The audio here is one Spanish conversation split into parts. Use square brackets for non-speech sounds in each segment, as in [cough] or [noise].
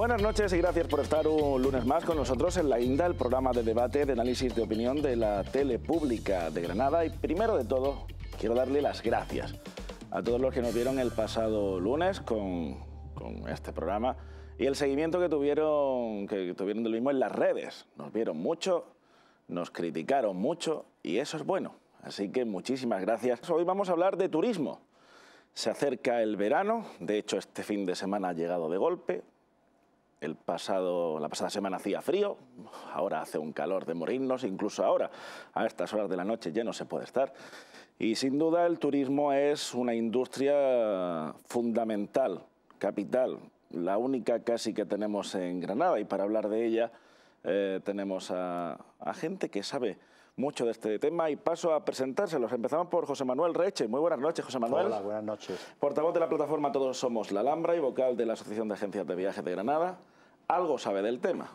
Buenas noches y gracias por estar un lunes más con nosotros en La Inda, el programa de debate, de análisis de opinión de la tele pública de Granada. Y primero de todo, quiero darle las gracias a todos los que nos vieron el pasado lunes con, con este programa y el seguimiento que tuvieron, que tuvieron del mismo en las redes. Nos vieron mucho, nos criticaron mucho y eso es bueno. Así que muchísimas gracias. Hoy vamos a hablar de turismo. Se acerca el verano, de hecho este fin de semana ha llegado de golpe, el pasado, la pasada semana hacía frío, ahora hace un calor de morirnos, incluso ahora, a estas horas de la noche ya no se puede estar. Y sin duda el turismo es una industria fundamental, capital, la única casi que tenemos en Granada y para hablar de ella eh, tenemos a, a, gente que sabe mucho de este tema y paso a presentárselos. Empezamos por José Manuel Reche. Muy buenas noches, José Manuel. Hola, buenas noches. Portavoz de la plataforma Todos Somos La Alhambra y vocal de la Asociación de Agencias de Viajes de Granada algo sabe del tema.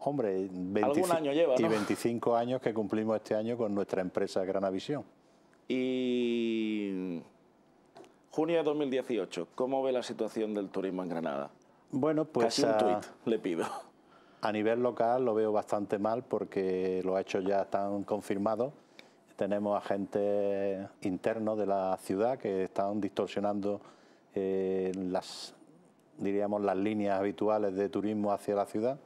Hombre, 25, año lleva, y 25 años que cumplimos este año con nuestra empresa Granavisión. Y junio de 2018, ¿cómo ve la situación del turismo en Granada? Bueno, pues Casi un le pido. A nivel local lo veo bastante mal porque los hechos ya están confirmados. Tenemos agentes internos de la ciudad que están distorsionando eh, las diríamos, las líneas habituales de turismo hacia la ciudad.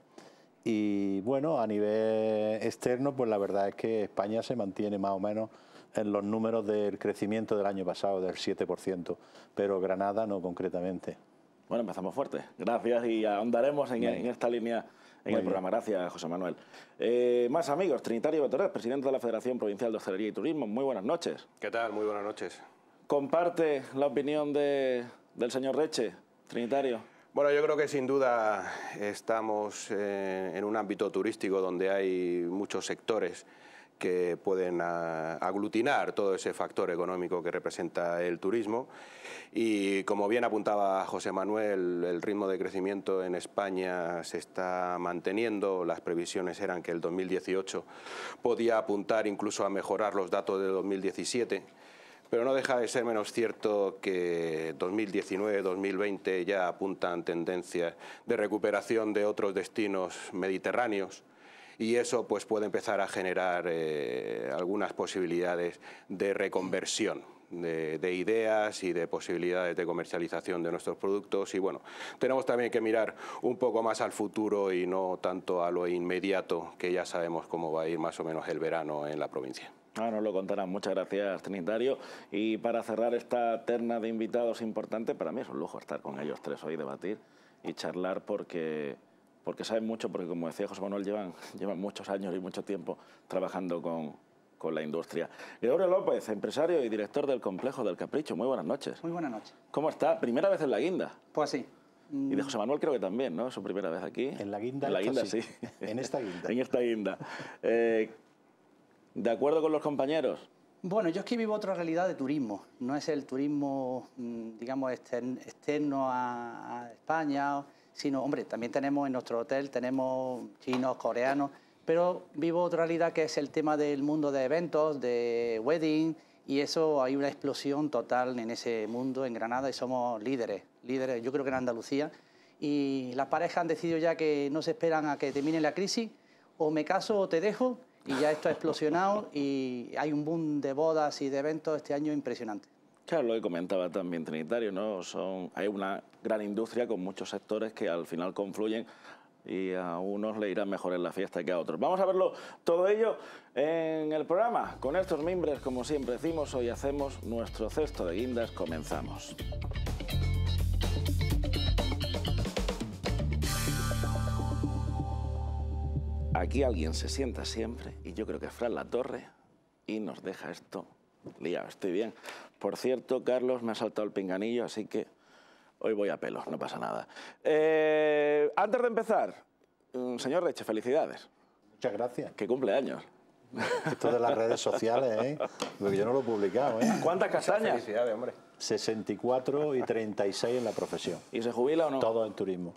Y bueno, a nivel externo, pues la verdad es que España se mantiene más o menos en los números del crecimiento del año pasado, del 7%, pero Granada no concretamente. Bueno, empezamos fuerte. Gracias y ahondaremos en, esta línea en el programa. Gracias, José Manuel. Eh, más amigos, Trinitario Batorés, presidente de la Federación Provincial de Hostelería y Turismo. Muy buenas noches. ¿Qué tal? Muy buenas noches. ¿Comparte la opinión de, del señor Reche bueno, yo creo que sin duda estamos eh, en un ámbito turístico donde hay muchos sectores que pueden ah, aglutinar todo ese factor económico que representa el turismo. Y como bien apuntaba José Manuel, el ritmo de crecimiento en España se está manteniendo. Las previsiones eran que el 2018 podía apuntar incluso a mejorar los datos de 2017 pero no deja de ser menos cierto que 2019-2020 ya apuntan tendencias de recuperación de otros destinos mediterráneos y eso pues, puede empezar a generar eh, algunas posibilidades de reconversión. De, de, ideas y de posibilidades de comercialización de nuestros productos y bueno, tenemos también que mirar un poco más al futuro y no tanto a lo inmediato que ya sabemos cómo va a ir más o menos el verano en la provincia. Ah, nos lo contarán. Muchas gracias, Trinitario. Y para cerrar esta terna de invitados importante, para mí es un lujo estar con ellos tres hoy, debatir y charlar porque, porque saben mucho, porque como decía José Manuel, llevan, [laughs] llevan muchos años y mucho tiempo trabajando con, la industria. Gregorio López, empresario y director del Complejo del Capricho. Muy buenas noches. Muy buenas noches. ¿Cómo está? ¿Primera vez en La Guinda? Pues sí. Y de José Manuel creo que también, ¿no? Es su primera vez aquí. En la guinda. sí. [laughs] en esta guinda. [laughs] en esta guinda. Eh, ¿De acuerdo con los compañeros? Bueno, yo es que vivo otra realidad de turismo. No es el turismo, mm, digamos, externo a, España, sino, hombre, también tenemos en nuestro hotel, tenemos chinos, coreanos, pero vivo otra realidad que es el tema del mundo de eventos, de wedding, y eso hay una explosión total en ese mundo, en Granada, y somos líderes, líderes, yo creo que en Andalucía. Y las parejas han decidido ya que no se esperan a que termine la crisis, o me caso o te dejo, y ya esto ha explosionado y hay un boom de bodas y de eventos este año impresionante. Claro, lo que comentaba también Trinitario, ¿no? Son, hay una gran industria con muchos sectores que al final confluyen y a unos le irán mejor en la fiesta que a otros. Vamos a verlo todo ello en el programa. Con estos mimbres, como siempre decimos, hoy hacemos nuestro cesto de guindas. Comenzamos. Aquí alguien se sienta siempre y yo creo que es Fran La Torre y nos deja esto liado. Estoy bien. Por cierto, Carlos me ha saltado el pinganillo, así que hoy voy a pelos, no pasa nada. Eh, antes de empezar, mm, señor Reche, felicidades. Muchas gracias. Que cumple años. Esto de las redes sociales, ¿eh? Porque yo no lo he publicado, ¿eh? ¿Cuántas castañas? Felicidades, hombre. 64 y 36 en la profesión. ¿Y se jubila o no? Todo en turismo.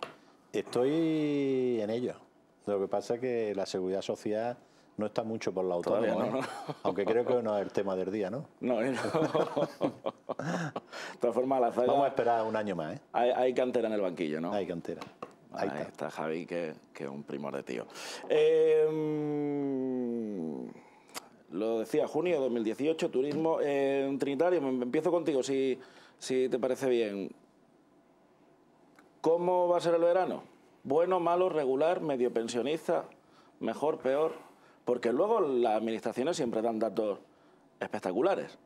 Estoy en ello. Lo que pasa es que la seguridad social no está mucho por la autoridad, no, ¿eh? aunque creo que no es el tema del día, ¿no? No, no. [laughs] de todas formas, la zaga... Vamos a esperar un año más, ¿eh? Hay, cantera en el banquillo, ¿no? Hay cantera. Ahí, está. Javi, que, es un primor de tío. Em, lo decía, junio de 2018, turismo en Trinitario. Em, empiezo contigo, si, si te parece bien. ¿Cómo va a ser el verano? bueno, malo, regular, medio pensionista, mejor, peor, porque luego las administraciones siempre dan datos espectaculares.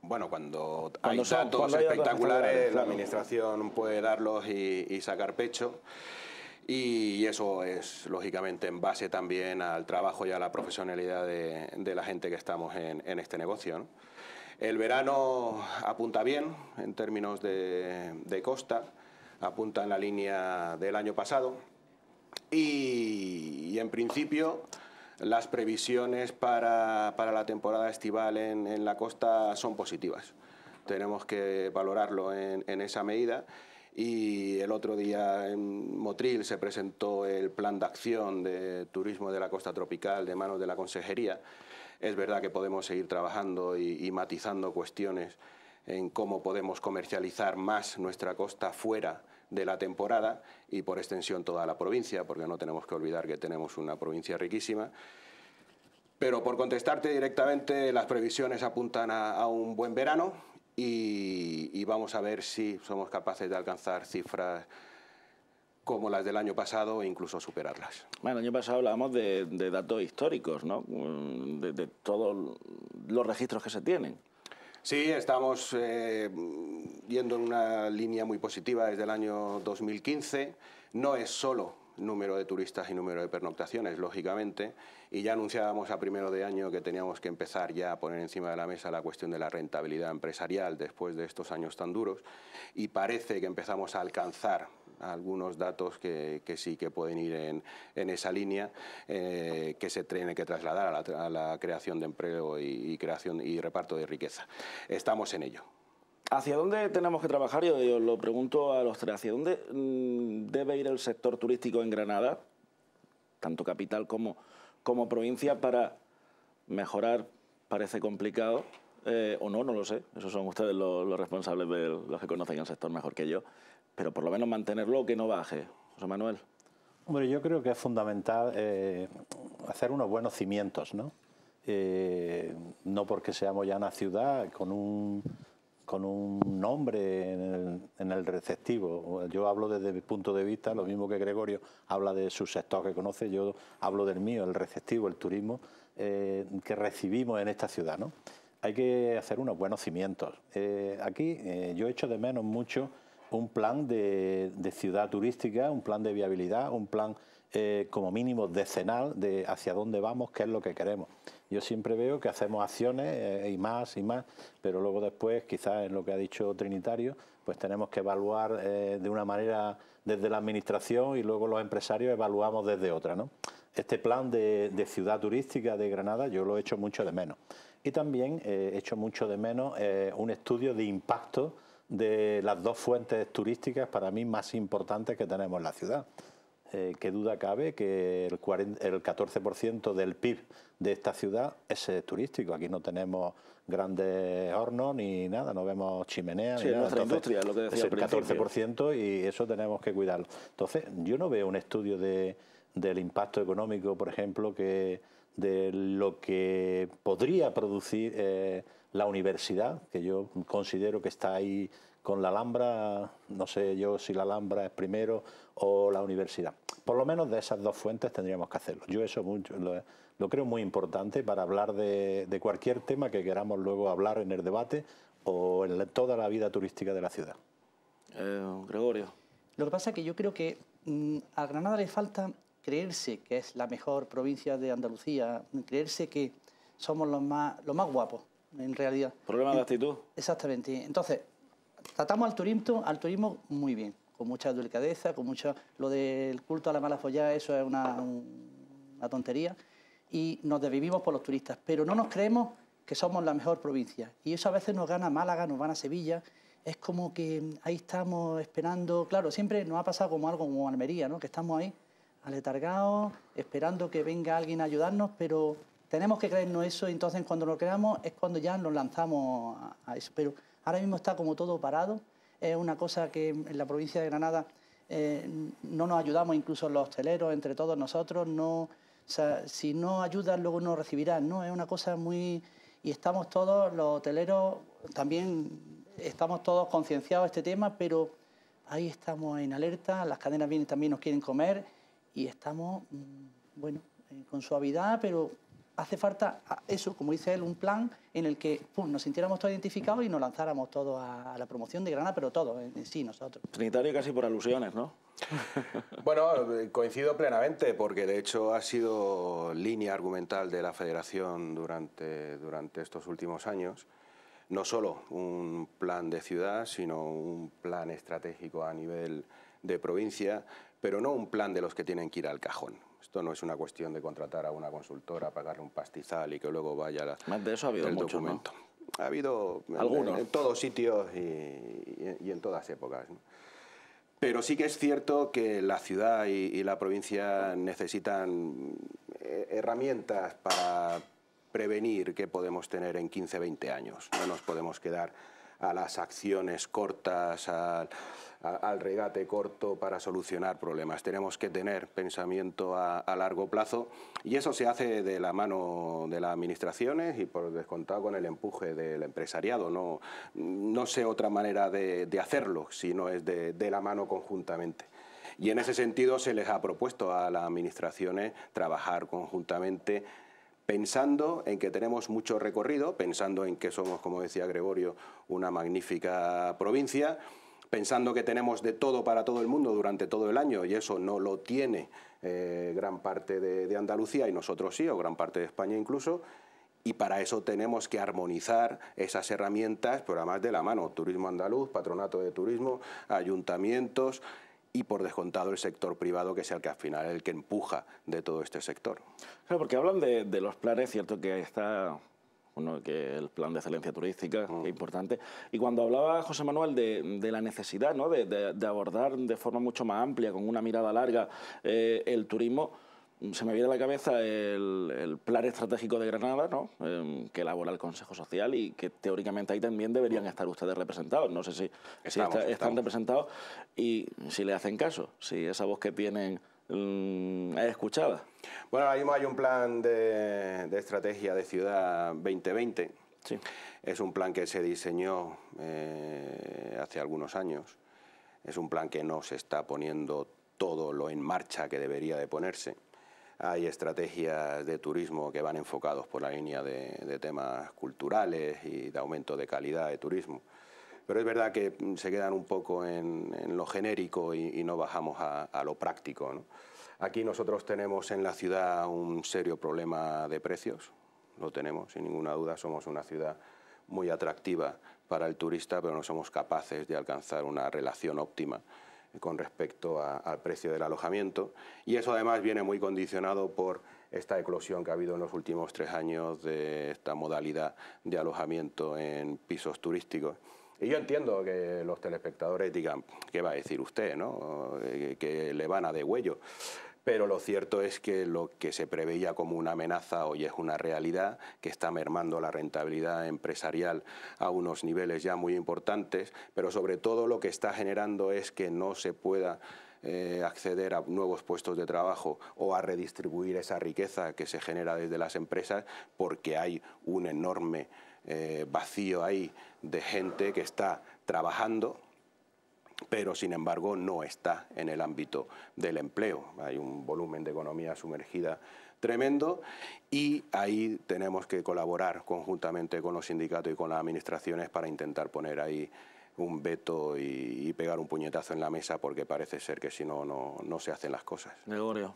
Bueno, cuando, hay datos espectaculares, la administración puede darlos y, sacar pecho. Y eso es, lógicamente, en base también al trabajo y a la profesionalidad de, la gente que estamos en, este negocio. El verano apunta bien en términos de costa apunta en la línea del año pasado. Y, en principio las previsiones para, la temporada estival en, la costa son positivas. Tenemos que valorarlo en, esa medida y el otro día en Motril se presentó el plan de acción de turismo de la costa tropical de manos de la consejería. Es verdad que podemos seguir trabajando y matizando cuestiones en cómo podemos comercializar más nuestra costa fuera de la temporada y por extensión toda la provincia, porque no tenemos que olvidar que tenemos una provincia riquísima. Pero por contestarte directamente, las previsiones apuntan a, un buen verano y, vamos a ver si somos capaces de alcanzar cifras como las del año pasado e incluso superarlas. Bueno, el año pasado hablábamos de, datos históricos, ¿no? de todos los registros que se tienen. Sí, estamos eh, yendo en una línea muy positiva desde el año 2015. No es solo número de turistas y número de pernoctaciones, lógicamente, y ya anunciábamos a primero de año que teníamos que empezar ya a poner encima de la mesa la cuestión de la rentabilidad empresarial después de estos años tan duros, y parece que empezamos a alcanzar algunos datos que, sí que pueden ir en, en esa línea eh, que se tiene que trasladar a la, creación de empleo y, creación y reparto de riqueza. Estamos en ello. ¿Hacia dónde tenemos que trabajar? Yo, lo pregunto a los tres. ¿Hacia dónde mm, debe ir el sector turístico en Granada, tanto capital como, como provincia, para mejorar? Parece complicado, eh, o no, no lo sé. Esos son ustedes los, los responsables, de, los que conocen el sector mejor que yo pero por lo menos mantenerlo que no baje. José Manuel. Hombre, yo creo que es fundamental eh, hacer unos buenos cimientos, ¿no? Eh, no porque seamos ya una ciudad con un, con un nombre en el, receptivo. Yo hablo desde mi punto de vista, lo mismo que Gregorio habla de su sector que conoce, yo hablo del mío, el receptivo, el turismo, eh, que recibimos en esta ciudad. ¿no? Hay que hacer unos buenos cimientos. aquí yo he hecho de menos mucho un plan de, ciudad turística, un plan de viabilidad, un plan eh, como mínimo decenal de hacia dónde vamos, qué es lo que queremos. Yo siempre veo que hacemos acciones eh, y más y más, pero luego después, quizás en lo que ha dicho Trinitario, pues tenemos que evaluar eh, de una manera desde la administración y luego los empresarios evaluamos desde otra. ¿no? Este plan de, de ciudad turística de Granada yo lo he hecho mucho de menos. Y también he hecho mucho de menos un estudio de impacto de las dos fuentes turísticas para mí más importantes que tenemos en la ciudad. Eh, qué duda cabe que el, el 14% del PIB de esta ciudad es eh, turístico. Aquí no tenemos grandes hornos ni nada, no vemos chimeneas. ni nuestra industria, lo que decía. el 14% y eso tenemos que cuidarlo. Entonces, yo no veo un estudio de, del impacto económico, por ejemplo, que de lo que podría producir. Eh, la universidad, que yo considero que está ahí con la Alhambra, no sé yo si la Alhambra es primero o la universidad. Por lo menos de esas dos fuentes tendríamos que hacerlo. Yo eso lo, creo muy importante para hablar de, cualquier tema que queramos luego hablar en el debate o en toda la vida turística de la ciudad. Eh, Gregorio. Lo que pasa es que yo creo que mm, a Granada le falta creerse que es la mejor provincia de Andalucía, creerse que somos los más, los más guapos en realidad. Problema de actitud. Exactamente. Entonces, tratamos al turismo, al turismo muy bien, con mucha delicadeza, con mucha... Lo del culto a la mala follada, eso es una, una tontería. Y nos desvivimos por los turistas, pero no nos creemos que somos la mejor provincia. Y eso a veces nos gana Málaga, nos gana Sevilla. Es como que ahí estamos esperando... Claro, siempre nos ha pasado como algo como Almería, ¿no? Que estamos ahí aletargados, esperando que venga alguien a ayudarnos, pero tenemos que creernos eso y entonces cuando lo creamos es cuando ya nos lanzamos a, eso. Pero ahora mismo está como todo parado. Es una cosa que en la provincia de Granada eh, no nos ayudamos, incluso los hosteleros, entre todos nosotros. No, si no ayudan, luego no recibirán. ¿no? Es una cosa muy... Y estamos todos, los hoteleros, también estamos todos concienciados de este tema, pero ahí estamos en alerta, las cadenas vienen, también nos quieren comer y estamos, mm, bueno, eh, con suavidad, pero hace falta eso, como dice él, un plan en el que nos sintiéramos todos identificados y nos lanzáramos todos a, la promoción de Granada, pero todos en, sí, nosotros. Trinitario casi por alusiones, ¿no? [laughs] bueno, coincido plenamente, porque de hecho ha sido línea argumental de la Federación durante, durante estos últimos años no solo un plan de ciudad, sino un plan estratégico a nivel de provincia, pero no un plan de los que tienen que ir al cajón, esto no es una cuestión de contratar a una consultora, pagarle un pastizal y que luego vaya la, de eso ha habido el documento. Ha habido Algunos. En, todos sitios y, en todas épocas. Pero sí que es cierto que la ciudad y, la provincia necesitan eh, herramientas para prevenir qué podemos tener en 15, 20 años. No nos podemos quedar a las acciones cortas, al, regate corto para solucionar problemas. Tenemos que tener pensamiento a, largo plazo y eso se hace de la mano de las administraciones y por descontado con el empuje del empresariado. No, no sé otra manera de, hacerlo si no es de la mano conjuntamente. Y en ese sentido se les ha propuesto a las administraciones trabajar conjuntamente pensando en que tenemos mucho recorrido, pensando en que somos, como decía Gregorio, una magnífica provincia, pensando que tenemos de todo para todo el mundo durante todo el año y eso no lo tiene eh, gran parte de, de Andalucía y nosotros sí, o gran parte de España incluso, y para eso tenemos que armonizar esas herramientas, pero además de la mano, turismo andaluz, patronato de turismo, ayuntamientos, y por descontado el sector privado, que es el que al final el que empuja de todo este sector. Claro, porque hablan de, los planes, cierto que está uno que el plan de excelencia turística, que es mm. importante. Y cuando hablaba José Manuel de, la necesidad ¿no? de, abordar de forma mucho más amplia, con una mirada larga, eh, el turismo, se me viene a la cabeza el, plan estratégico de Granada, ¿no? Em, que elabora el Consejo Social y que teóricamente ahí también deberían estar ustedes representados. No sé si, están representados y si le hacen caso, si esa voz que tienen mm, es escuchada. Bueno, ahí mismo hay un plan de, estrategia de ciudad 2020. Es un plan que se diseñó eh, hace algunos años. Es un plan que no se está poniendo todo lo en marcha que debería de ponerse hay estrategias de turismo que van enfocados por la línea de, temas culturales y de aumento de calidad de turismo pero es verdad que mm, se quedan un poco en, lo genérico y, no bajamos a, lo práctico. Aquí nosotros tenemos en la ciudad un serio problema de precios, lo tenemos sin ninguna duda, somos una ciudad muy atractiva para el turista, pero no somos capaces de alcanzar una relación óptima con respecto al precio del alojamiento y eso además viene muy condicionado por esta eclosión que ha habido en los últimos tres años de esta modalidad de alojamiento en pisos turísticos. Y yo entiendo que los telespectadores digan, ¿qué va a decir usted? No? Eh, que le van a de huello pero lo cierto es que lo que se preveía como una amenaza hoy es una realidad que está mermando la rentabilidad empresarial a unos niveles ya muy importantes, pero sobre todo lo que está generando es que no se pueda eh, acceder a nuevos puestos de trabajo o a redistribuir esa riqueza que se genera desde las empresas porque hay un enorme eh, vacío ahí de gente que está trabajando pero sin embargo no está en el ámbito del empleo. Hay un volumen de economía sumergida tremendo y ahí tenemos que colaborar conjuntamente con los sindicatos y con las administraciones para intentar poner ahí un veto y, pegar un puñetazo en la mesa porque parece ser que si no, no, no se hacen las cosas. Gregorio.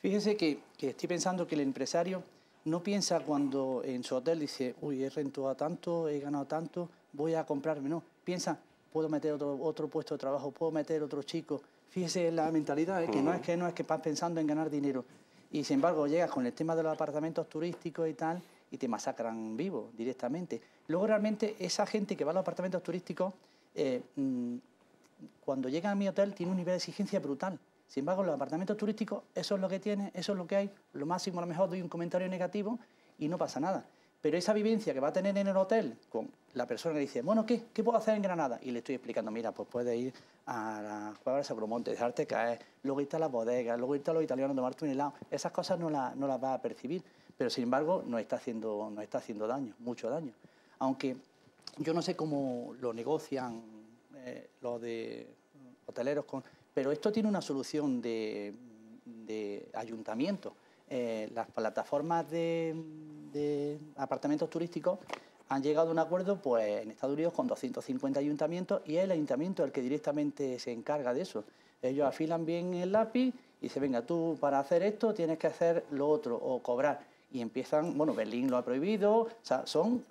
Fíjense que, que estoy pensando que el empresario no piensa cuando en su hotel dice, uy, he rentado tanto, he ganado tanto, voy a comprarme, no, piensa, puedo meter otro, puesto de trabajo, puedo meter otro chico. Fíjese en la mentalidad, ¿eh? que no es que no es que vas pensando en ganar dinero. Y sin embargo, llegas con el tema de los apartamentos turísticos y tal, y te masacran vivo directamente. Luego, realmente, esa gente que va a los apartamentos turísticos, eh, mm, cuando llega a mi hotel, tiene un nivel de exigencia brutal. Sin embargo, los apartamentos turísticos, eso es lo que tiene, eso es lo que hay, lo máximo, a lo mejor doy un comentario negativo y no pasa nada. Pero esa vivencia que va a tener en el hotel con la persona que dice, bueno, ¿qué? puedo hacer en Granada? Y le estoy explicando, mira, pues puedes ir a la Cueva de Sacromonte, dejarte caer, luego irte a las bodegas, luego irte a los italianos, tomar tu helado. Esas cosas no, las va a percibir, pero sin embargo no está, haciendo, no está haciendo daño, mucho daño. Aunque yo no sé cómo lo negocian eh, los de hoteleros, pero esto tiene una solución de, de ayuntamiento. Eh, las plataformas de, apartamentos turísticos han llegado a un acuerdo pues, en Estados Unidos con 250 ayuntamientos y es el ayuntamiento el que directamente se encarga de eso. Ellos afilan bien el lápiz y dicen, venga, tú para hacer esto tienes que hacer lo otro o cobrar. Y empiezan, bueno, Berlín lo ha prohibido, o sea,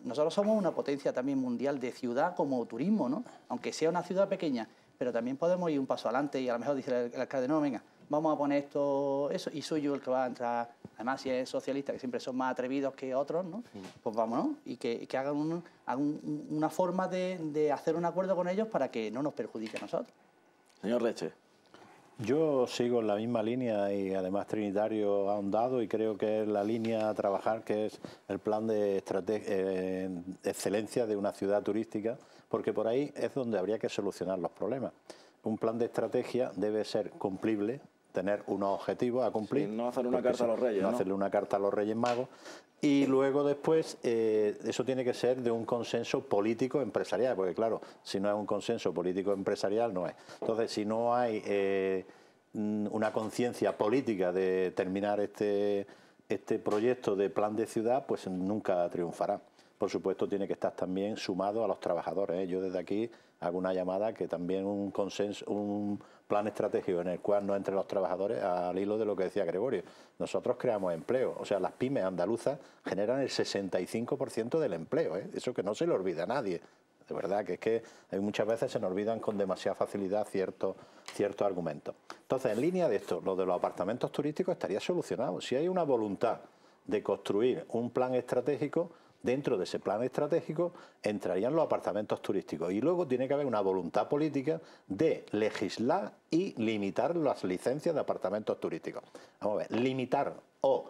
nosotros somos una potencia también mundial de ciudad como turismo, ¿no? Aunque sea una ciudad pequeña, pero también podemos ir un paso adelante y a lo mejor dice el alcalde, no, venga, vamos a poner esto, eso, y soy yo el que va a entrar. Además, si es socialista, que siempre son más atrevidos que otros, ¿no? Pues vámonos, y que, hagan, una forma de, hacer un acuerdo con ellos para que no nos perjudique a nosotros. Señor Leche. Yo sigo en la misma línea y además Trinitario ha ahondado y creo que es la línea a trabajar que es el plan de eh, excelencia de una ciudad turística, porque por ahí es donde habría que solucionar los problemas. Un plan de estrategia debe ser cumplible, tener unos objetivos a cumplir. no hacer una carta a los reyes. No, hacerle una carta a los reyes magos. Y luego después, eh, eso tiene que ser de un consenso político-empresarial, porque claro, si no es un consenso político-empresarial, no es. Entonces, si no hay eh, una conciencia política de terminar este, este proyecto de plan de ciudad, pues nunca triunfará. Por supuesto, tiene que estar también sumado a los trabajadores. ¿eh? Yo desde aquí alguna llamada que también un consenso, un plan estratégico en el cual no entre los trabajadores al hilo de lo que decía Gregorio. Nosotros creamos empleo, o sea, las pymes andaluzas generan el 65% del empleo, ¿eh? eso que no se le olvida a nadie. De verdad que es que muchas veces se nos olvidan con demasiada facilidad ciertos cierto argumentos. Entonces, en línea de esto, lo de los apartamentos turísticos estaría solucionado. Si hay una voluntad de construir un plan estratégico, dentro de ese plan estratégico entrarían los apartamentos turísticos. Y luego tiene que haber una voluntad política de legislar y limitar las licencias de apartamentos turísticos. Vamos a ver, limitar o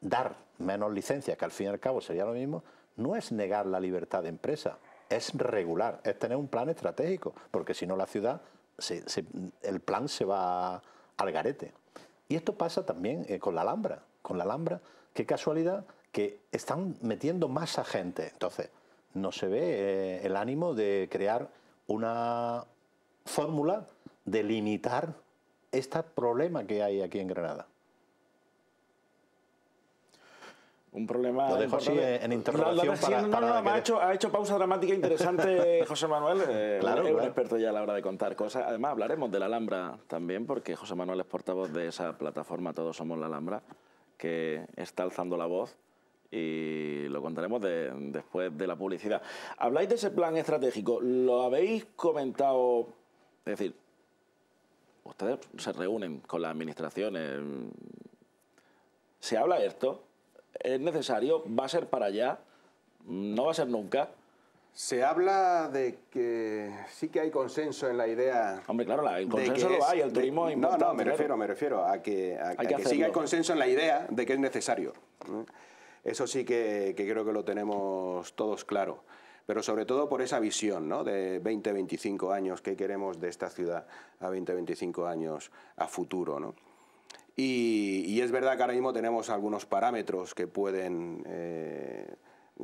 dar menos licencias, que al fin y al cabo sería lo mismo, no es negar la libertad de empresa, es regular, es tener un plan estratégico, porque si no la ciudad, el plan se va al garete. Y esto pasa también eh, con la Alhambra, con la Alhambra, qué casualidad que están metiendo más a gente. Entonces, no se ve eh, el ánimo de crear una fórmula de limitar este problema que hay aquí en Granada. un problema. Lo dejo así en interrogación. ha, hecho, pausa dramática interesante [laughs] José Manuel. es eh, un experto ya a la hora de contar cosas. Además, hablaremos de la Alhambra también, porque José Manuel es portavoz de esa plataforma Todos Somos la Alhambra, que está alzando la voz y lo contaremos después de la publicidad. Habláis de ese plan estratégico, ¿lo habéis comentado? Es decir, ustedes se reúnen con las administraciones, se habla esto, es necesario, va a ser para allá, no va a ser nunca. Se habla de que sí que hay consenso en la idea. Hombre, claro, el consenso lo hay, el turismo es importante. No, no, me refiero, me refiero a que, a, que, el consenso en la idea de que es necesario. Eso sí que, creo que lo tenemos todos claro pero sobre todo por esa visión ¿no? de 20, 25 años, qué queremos de esta ciudad a 20, 25 años a futuro. ¿no? Y, es verdad que ahora mismo tenemos algunos parámetros que pueden eh,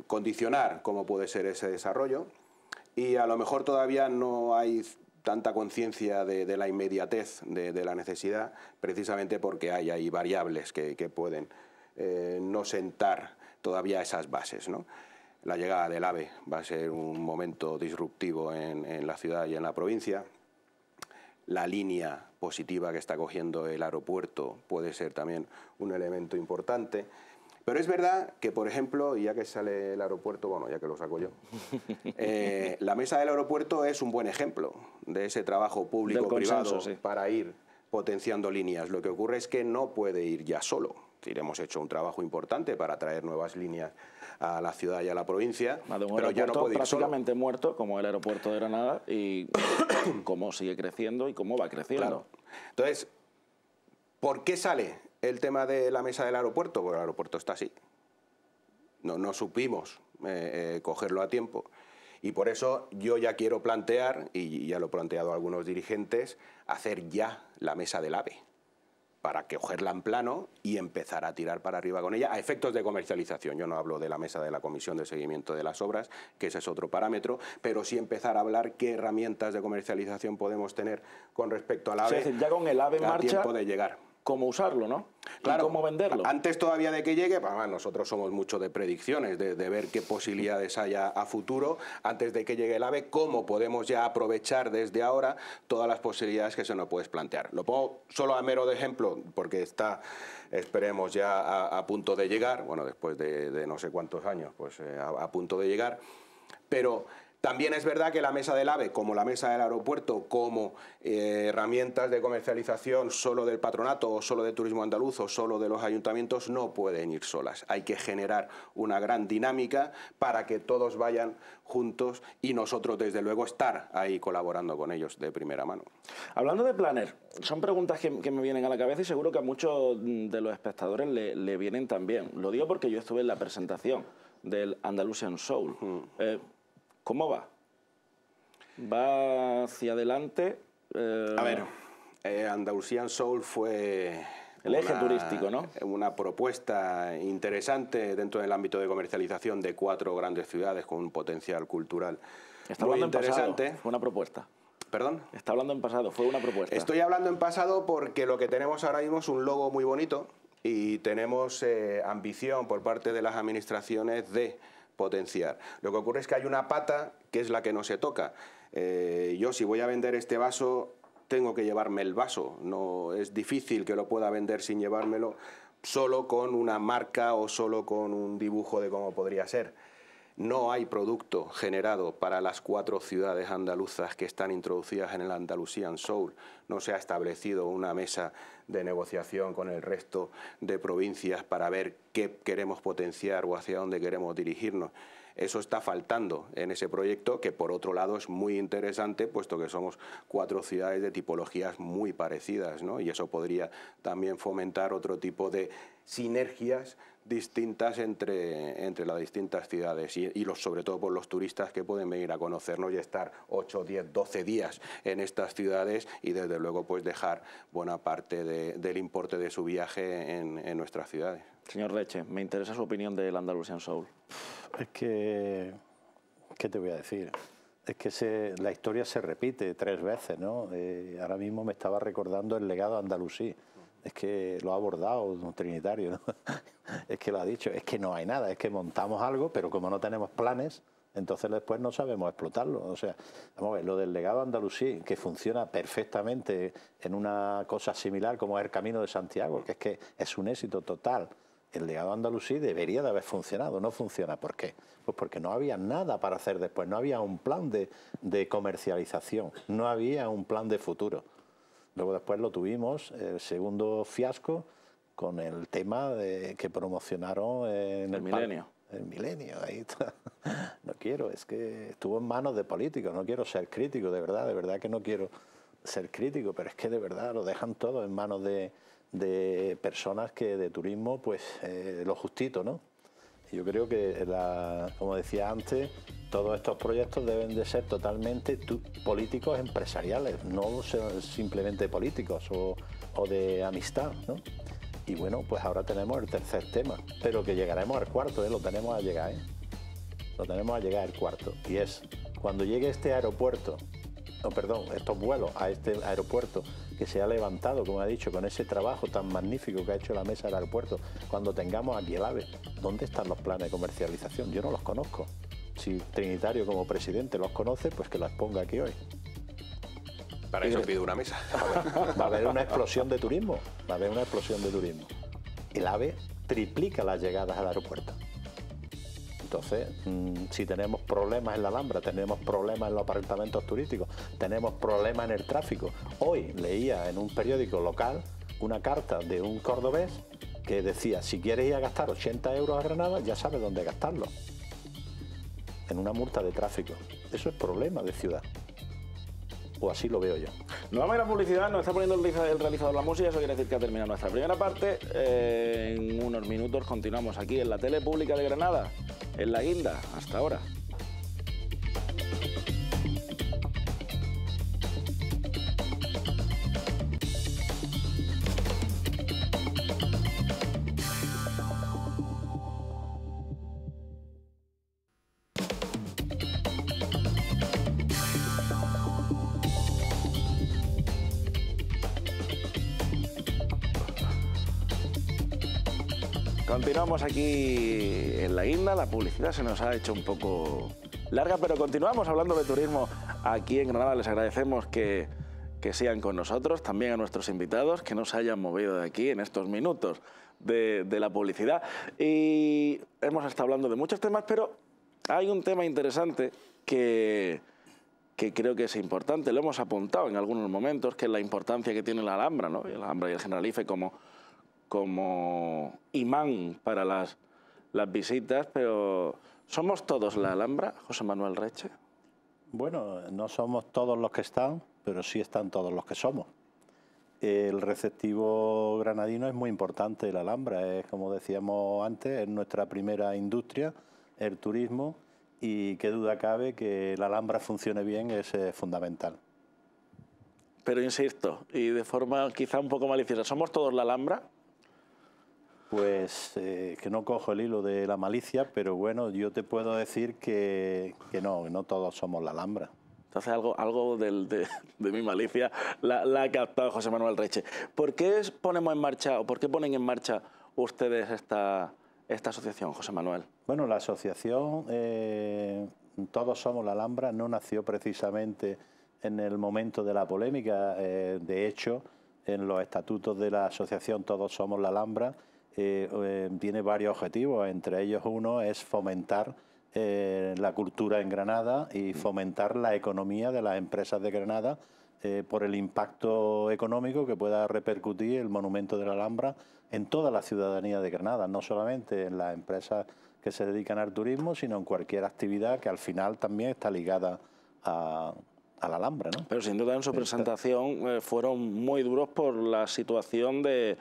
condicionar cómo puede ser ese desarrollo y a lo mejor todavía no hay tanta conciencia de, la inmediatez de, la necesidad, precisamente porque hay, variables que pueden eh, no sentar todavía esas bases. La llegada del AVE va a ser un momento disruptivo en, la ciudad y en la provincia. La línea positiva que está cogiendo el aeropuerto puede ser también un elemento importante. Pero es verdad que, por ejemplo, ya que sale el aeropuerto, bueno, ya que lo saco yo, [laughs] eh, la mesa del aeropuerto es un buen ejemplo de ese trabajo público-privado para ir potenciando líneas. Lo que ocurre es que no puede ir ya solo hemos hecho un trabajo importante para traer nuevas líneas a la ciudad y a la provincia. pero ya no puedo ir prácticamente muerto, como el aeropuerto de Granada, y [coughs] cómo sigue creciendo y cómo va creciendo. Entonces, ¿por qué sale el tema de la mesa del aeropuerto? Porque el aeropuerto está así. No, no supimos eh, eh, cogerlo a tiempo. Y por eso yo ya quiero plantear, y ya lo he planteado algunos dirigentes, hacer ya la mesa del AVE para cogerla en plano y empezar a tirar para arriba con ella a efectos de comercialización. Yo no hablo de la mesa de la Comisión de Seguimiento de las Obras, que ese es otro parámetro, pero sí empezar a hablar qué herramientas de comercialización podemos tener con respecto al AVE. ya con el AVE en marcha. tiempo de llegar cómo usarlo, ¿no? Claro, y cómo venderlo. Antes todavía de que llegue, pues, nosotros somos mucho de predicciones, de, ver qué posibilidades haya a futuro, antes de que llegue el AVE, cómo podemos ya aprovechar desde ahora todas las posibilidades que se nos puedes plantear. Lo pongo solo a mero de ejemplo, porque está, esperemos, ya a, punto de llegar, bueno, después de, no sé cuántos años, pues eh, a, a punto de llegar, pero también es verdad que la mesa del AVE, como la mesa del aeropuerto, como eh, herramientas de comercialización solo del patronato o solo de turismo andaluz o solo de los ayuntamientos, no pueden ir solas. Hay que generar una gran dinámica para que todos vayan juntos y nosotros, desde luego, estar ahí colaborando con ellos de primera mano. Hablando de Planner, son preguntas que, me vienen a la cabeza y seguro que a muchos mm, de los espectadores le, vienen también. Lo digo porque yo estuve en la presentación del Andalusian Soul. ¿Cómo va? ¿Va hacia adelante? Eh, A ver, eh, Andalusian Soul fue... El eje turístico, ¿no? Una propuesta interesante dentro del ámbito de comercialización de cuatro grandes ciudades con un potencial cultural Está muy interesante. En pasado, fue una propuesta. ¿Perdón? Está hablando en pasado, fue una propuesta. Estoy hablando en pasado porque lo que tenemos ahora mismo es un logo muy bonito y tenemos eh, ambición por parte de las administraciones de potenciar. Lo que ocurre es que hay una pata que es la que no se toca. Eh, yo si voy a vender este vaso, tengo que llevarme el vaso. No, es difícil que lo pueda vender sin llevármelo solo con una marca o solo con un dibujo de cómo podría ser. No hay producto generado para las cuatro ciudades andaluzas que están introducidas en el Andalusian Soul. No se ha establecido una mesa de negociación con el resto de provincias para ver qué queremos potenciar o hacia dónde queremos dirigirnos. Eso está faltando en ese proyecto, que por otro lado es muy interesante, puesto que somos cuatro ciudades de tipologías muy parecidas, ¿no? y eso podría también fomentar otro tipo de sinergias distintas entre, entre las distintas ciudades y, los, sobre todo por los turistas que pueden venir a conocernos y estar 8, 10, 12 días en estas ciudades y desde luego pues dejar buena parte del importe de su viaje en, nuestras ciudades. Señor Leche, me interesa su opinión del Andalusian Soul. Es que, ¿qué te voy a decir? Es que la historia se repite tres veces, ¿no? Eh, ahora mismo me estaba recordando el legado andalusí es que lo ha abordado un trinitario, [laughs] es que lo ha dicho, es que no hay nada, es que montamos algo, pero como no tenemos planes, entonces después no sabemos explotarlo. O sea, vamos a ver, lo del legado andalusí, que funciona perfectamente en una cosa similar como es el Camino de Santiago, que es que es un éxito total. El legado andalusí debería de haber funcionado, no funciona. ¿Por qué? Pues porque no había nada para hacer después, no había un plan de comercialización, no había un plan de futuro. Luego después lo tuvimos, el segundo fiasco, con el tema que promocionaron en el, milenio. El milenio, ahí [laughs] No quiero, es que estuvo en manos de políticos, no quiero ser crítico, de verdad, de verdad que no quiero ser crítico, pero es que de verdad lo dejan todo en manos de, personas que de turismo, pues eh, lo justito, ¿no? Yo creo que, como decía antes, todos estos proyectos deben de ser totalmente políticos empresariales, no simplemente políticos o, de amistad. Y bueno, pues ahora tenemos el tercer tema, pero que llegaremos al cuarto, ¿eh? lo tenemos a llegar. ¿eh? Lo tenemos a llegar al cuarto. Y es, cuando llegue este aeropuerto, no, perdón, estos vuelos a este aeropuerto que se ha levantado, como ha dicho, con ese trabajo tan magnífico que ha hecho la mesa del aeropuerto, cuando tengamos aquí el AVE, ¿dónde están los planes de comercialización? Yo no los conozco. Si Trinitario como presidente los conoce, pues que los ponga aquí hoy. Para eso pido una mesa. Va a haber una explosión de turismo, va a haber una explosión de turismo. El AVE triplica las llegadas al aeropuerto. Entonces, ¿eh? mm, si tenemos problemas en la Alhambra, tenemos problemas en los apartamentos turísticos, tenemos problemas en el tráfico. Hoy leía en un periódico local una carta de un cordobés que decía, si quieres ir a gastar 80 euros a Granada, ya sabes dónde gastarlo. En una multa de tráfico. Eso es problema de ciudad. O así lo veo yo. No vamos a ir a publicidad, nos está poniendo el realizador la música, eso quiere decir que ha terminado nuestra primera parte. Eh, en unos minutos continuamos aquí en la tele pública de Granada en la guinda. Hasta ahora. Continuamos aquí en la isla. La publicidad se nos ha hecho un poco larga, pero continuamos hablando de turismo aquí en Granada. Les agradecemos que, que con nosotros, también a nuestros invitados, que nos hayan movido de aquí en estos minutos de, la publicidad. Y hemos estado hablando de muchos temas, pero hay un tema interesante que, que creo que es importante, lo hemos apuntado en algunos momentos, que es la importancia que tiene la Alhambra, ¿no? la Alhambra y el Generalife como, como imán para las las visitas, pero ¿somos todos la Alhambra, José Manuel Reche? Bueno, no somos todos los que están, pero sí están todos los que somos. El receptivo granadino es muy importante, la Alhambra, es como decíamos antes, es nuestra primera industria, el turismo, y qué duda cabe que la Alhambra funcione bien es fundamental. Pero insisto, y de forma quizá un poco maliciosa, ¿somos todos la Alhambra? Pues eh, que no cojo el hilo de la malicia, pero bueno, yo te puedo decir que, no, no todos somos la Alhambra. Entonces algo, algo de, mi malicia la, ha captado José Manuel Reche. ¿Por qué ponemos en marcha o por qué ponen en marcha ustedes esta, esta asociación, José Manuel? Bueno, la asociación eh, Todos Somos la Alhambra no nació precisamente en el momento de la polémica. Eh, de hecho, en los estatutos de la asociación Todos Somos la Alhambra eh, eh, tiene varios objetivos, entre ellos uno es fomentar eh, la cultura en Granada y mm. fomentar la economía de las empresas de Granada por el impacto económico que pueda repercutir el monumento de la Alhambra en toda la ciudadanía de Granada, no solamente en las empresas que se dedican al turismo, sino en cualquier actividad que al final también está ligada a, la Alhambra. Pero sin duda en su presentación fueron muy duros por la situación de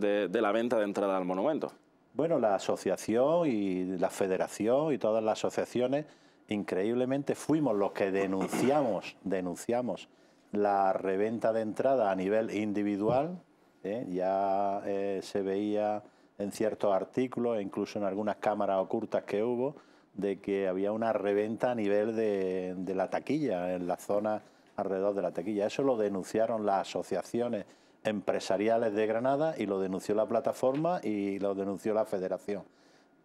de, la venta de entrada al monumento? Bueno, la asociación y la federación y todas las asociaciones, increíblemente fuimos los que denunciamos, [coughs] denunciamos la reventa de entrada a nivel individual. ¿eh? Ya eh, se veía en ciertos artículos, incluso en algunas cámaras ocultas que hubo, de que había una reventa a nivel de, de la taquilla, en la zona alrededor de la taquilla. Eso lo denunciaron las asociaciones empresariales de Granada y lo denunció la plataforma y lo denunció la federación.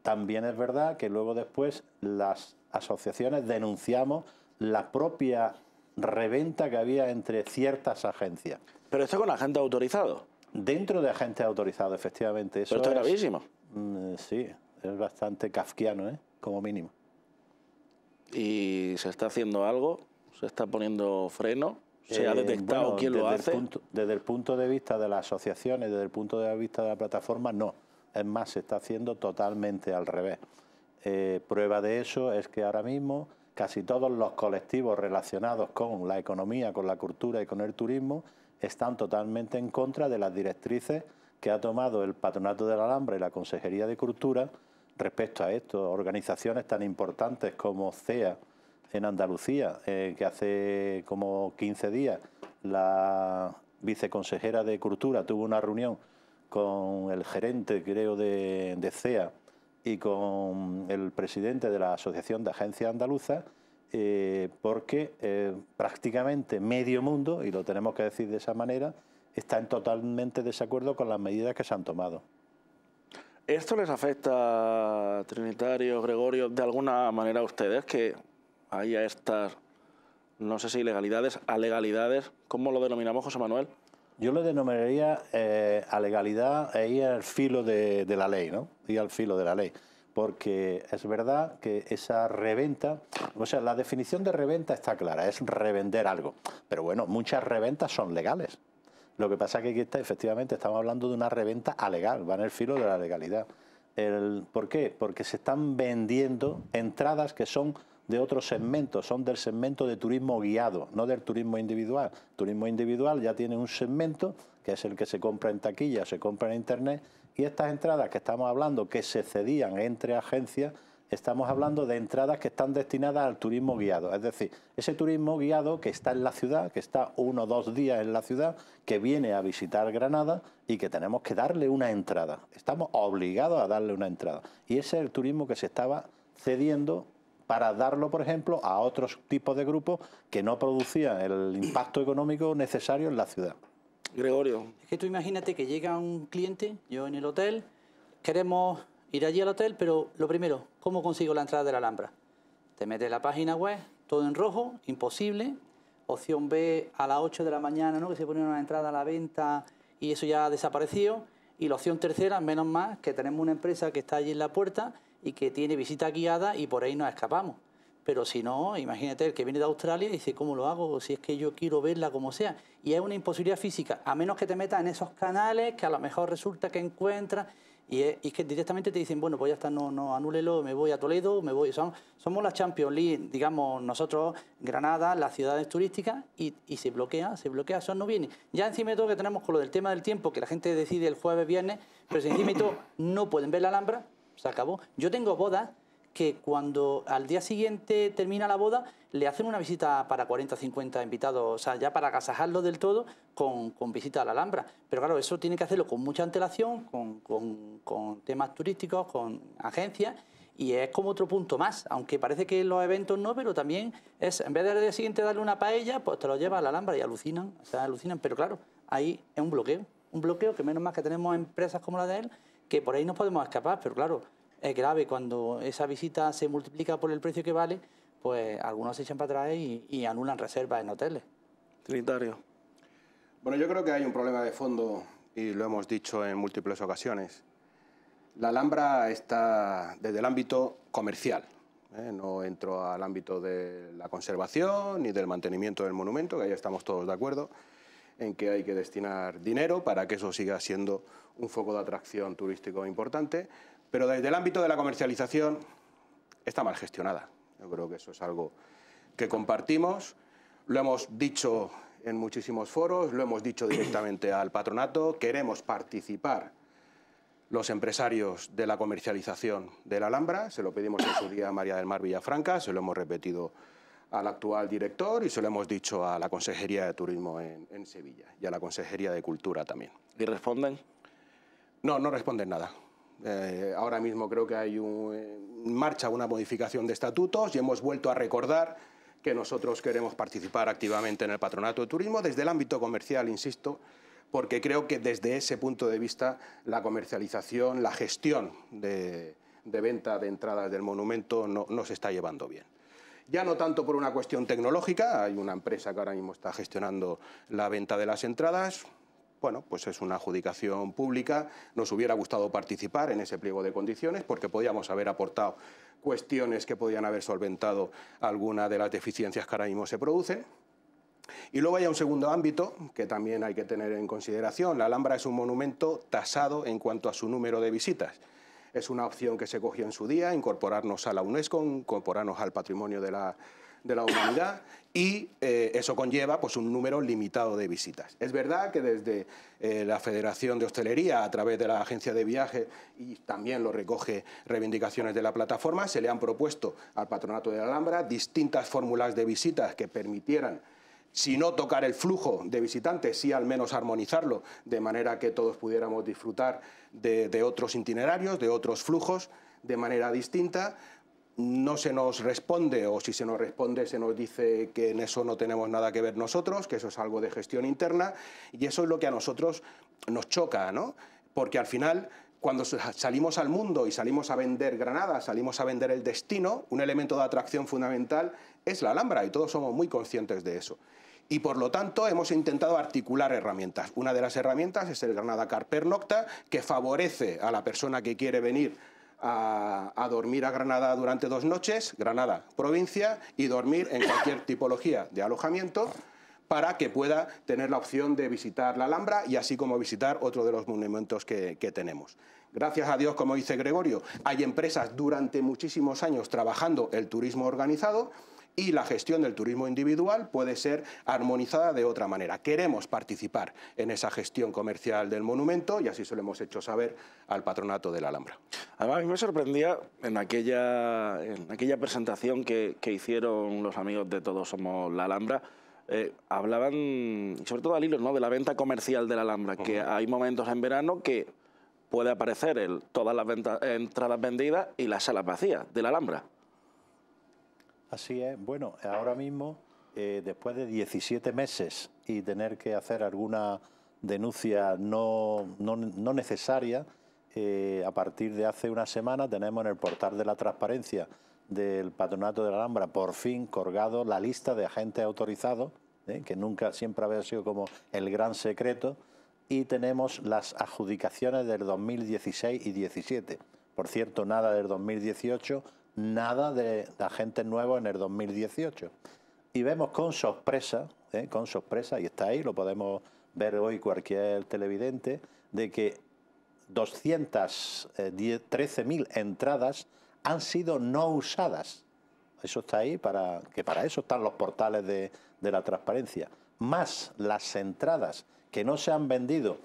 También es verdad que luego después las asociaciones denunciamos la propia reventa que había entre ciertas agencias. Pero esto con agentes autorizados. Dentro de agentes autorizados, efectivamente. Pero esto es gravísimo. Mm, sí, es bastante kafkiano, ¿eh? como mínimo. ¿Y se está haciendo algo? ¿Se está poniendo freno? se eh, ha detectado lo desde hace. El punto, desde el punto de vista de las asociaciones, desde el punto de vista de la plataforma, no. Es más, se está haciendo totalmente al revés. Eh, prueba de eso es que ahora mismo casi todos los colectivos relacionados con la economía, con la cultura y con el turismo están totalmente en contra de las directrices que ha tomado el Patronato de la Alhambra y la Consejería de Cultura respecto a esto. Organizaciones tan importantes como CEA, en Andalucía, eh, que hace como 15 días la viceconsejera de Cultura tuvo una reunión con el gerente, creo, de, de CEA y con el presidente de la Asociación de Agencias andaluza, eh, porque eh, prácticamente medio mundo, y lo tenemos que decir de esa manera, está en totalmente desacuerdo con las medidas que se han tomado. ¿Esto les afecta, Trinitario, Gregorio, de alguna manera a ustedes? Que ahí a estas, no sé si ilegalidades, a legalidades, ¿cómo lo denominamos, José Manuel? Yo lo denominaría eh, a legalidad y al filo de, la ley, ¿no? Y al filo de la ley. Porque es verdad que esa reventa, o sea, la definición de reventa está clara, es revender algo. Pero bueno, muchas reventas son legales. Lo que pasa es que aquí está, efectivamente estamos hablando de una reventa alegal, va en el filo de la legalidad. El, ¿Por qué? Porque se están vendiendo entradas que son de otros segmentos, son del segmento de turismo guiado, no del turismo individual. turismo individual ya tiene un segmento, que es el que se compra en taquilla, se compra en Internet, y estas entradas que estamos hablando, que se cedían entre agencias, estamos hablando de entradas que están destinadas al turismo guiado. Es decir, ese turismo guiado que está en la ciudad, que está uno o dos días en la ciudad, que viene a visitar Granada y que tenemos que darle una entrada. Estamos obligados a darle una entrada. Y ese es el turismo que se estaba cediendo para darlo, por ejemplo, a otros tipos de grupos que no producían el impacto económico necesario en la ciudad. Gregorio. Es que tú imagínate que llega un cliente, yo en el hotel, queremos ir allí al hotel, pero lo primero, ¿cómo consigo la entrada de la Alhambra? Te metes la página web, todo en rojo, imposible. Opción B a las 8 de la mañana, ¿no? que se pone una entrada a la venta y eso ya ha desaparecido. Y la opción tercera, menos más, que tenemos una empresa que está allí en la puerta y que tiene visita guiada y por ahí nos escapamos. Pero si no, imagínate el que viene de Australia y dice, ¿cómo lo hago? Si es que yo quiero verla como sea. Y es una imposibilidad física, a menos que te metas en esos canales que a lo mejor resulta que encuentras. Y es, que directamente te dicen, bueno, pues ya está, no, no, anúlelo, me voy a Toledo, me voy. somos la Champions League, digamos, nosotros, Granada, las ciudades turísticas, y, se bloquea, se bloquea, eso no viene. Ya encima de todo que tenemos con lo del tema del tiempo, que la gente decide el jueves, viernes, pero encima de todo no pueden ver la Alhambra, se acabó. Yo tengo bodas que cuando al día siguiente termina la boda, le hacen una visita para 40 o 50 invitados, o sea, ya para agasajarlo del todo con, con, visita a la Alhambra. Pero claro, eso tiene que hacerlo con mucha antelación, con, temas turísticos, con agencias, y es como otro punto más, aunque parece que los eventos no, pero también es, en vez de al día siguiente darle una paella, pues te lo lleva a la Alhambra y alucinan, o alucinan, pero claro, ahí es un bloqueo, un bloqueo que menos mal que tenemos empresas como la de él, que por ahí nos podemos escapar, pero claro, es grave cuando esa visita se multiplica por el precio que vale, pues algunos se echan para atrás y, anulan reservas en hoteles. Trinitario. Bueno, yo creo que hay un problema de fondo y lo hemos dicho en múltiples ocasiones. La Alhambra está desde el ámbito comercial. ¿eh? No entro al ámbito de la conservación ni del mantenimiento del monumento, que ahí estamos todos de acuerdo en que hay que destinar dinero para que eso siga siendo un foco de atracción turístico importante, pero desde el ámbito de la comercialización está mal gestionada. Yo creo que eso es algo que compartimos, lo hemos dicho en muchísimos foros, lo hemos dicho directamente al patronato, queremos participar los empresarios de la comercialización de la Alhambra, se lo pedimos en su día a María del Mar Villafranca, se lo hemos repetido al actual director y se lo hemos dicho a la Consejería de Turismo en, Sevilla y a la Consejería de Cultura también. ¿Y responden? No, no responden nada. Eh, ahora mismo creo que hay en marcha una modificación de estatutos y hemos vuelto a recordar que nosotros queremos participar activamente en el patronato de turismo desde el ámbito comercial, insisto, porque creo que desde ese punto de vista la comercialización, la gestión de, venta de entradas del monumento no, no se está llevando bien ya no tanto por una cuestión tecnológica, hay una empresa que ahora mismo está gestionando la venta de las entradas, bueno, pues es una adjudicación pública, nos hubiera gustado participar en ese pliego de condiciones porque podíamos haber aportado cuestiones que podían haber solventado alguna de las deficiencias que ahora mismo se producen. Y luego hay un segundo ámbito que también hay que tener en consideración. La Alhambra es un monumento tasado en cuanto a su número de visitas. Es una opción que se cogió en su día, incorporarnos a la UNESCO, incorporarnos al patrimonio de la, humanidad y eh, eso conlleva pues, un número limitado de visitas. Es verdad que desde eh, la Federación de Hostelería, a través de la agencia de Viajes y también lo recoge reivindicaciones de la plataforma, se le han propuesto al Patronato de Alhambra distintas fórmulas de visitas que permitieran si no tocar el flujo de visitantes, sí al menos armonizarlo, de manera que todos pudiéramos disfrutar de, otros itinerarios, de otros flujos, de manera distinta, no se nos responde o si se nos responde se nos dice que en eso no tenemos nada que ver nosotros, que eso es algo de gestión interna y eso es lo que a nosotros nos choca, ¿no? Porque al final cuando salimos al mundo y salimos a vender Granada, salimos a vender el destino, un elemento de atracción fundamental es la Alhambra y todos somos muy conscientes de eso. Y por lo tanto hemos intentado articular herramientas. Una de las herramientas es el Granada Carper Nocta, que favorece a la persona que quiere venir a, dormir a Granada durante dos noches, Granada, provincia, y dormir en cualquier tipología de alojamiento para que pueda tener la opción de visitar la Alhambra y así como visitar otro de los monumentos que tenemos. Gracias a Dios, como dice Gregorio, hay empresas durante muchísimos años trabajando el turismo organizado y la gestión del turismo individual puede ser armonizada de otra manera. Queremos participar en esa gestión comercial del monumento y así se lo hemos hecho saber al patronato de la Alhambra. Además, a mí me sorprendía en aquella, en aquella presentación que, hicieron los amigos de Todos Somos la Alhambra, eh, hablaban, sobre todo al hilo, ¿no? de la venta comercial de la Alhambra, que hay momentos en verano que puede aparecer todas las entradas vendidas y las salas vacías de la Alhambra. Así es. Bueno, ahora mismo, eh, después de 17 meses y tener que hacer alguna denuncia no, necesaria, eh, a partir de hace una semana tenemos en el portal de la transparencia del Patronato de la Alhambra por fin colgado la lista de agentes autorizados, eh, que nunca siempre había sido como el gran secreto, y tenemos las adjudicaciones del 2016 y 2017. Por cierto, nada del 2018 nada de, agentes nuevos en el 2018. Y vemos con sorpresa, ¿eh? con sorpresa, y está ahí, lo podemos ver hoy cualquier televidente, de que 213.000 eh, entradas han sido no usadas. Eso está ahí, para que para eso están los portales de, la transparencia. Más las entradas que no se han vendido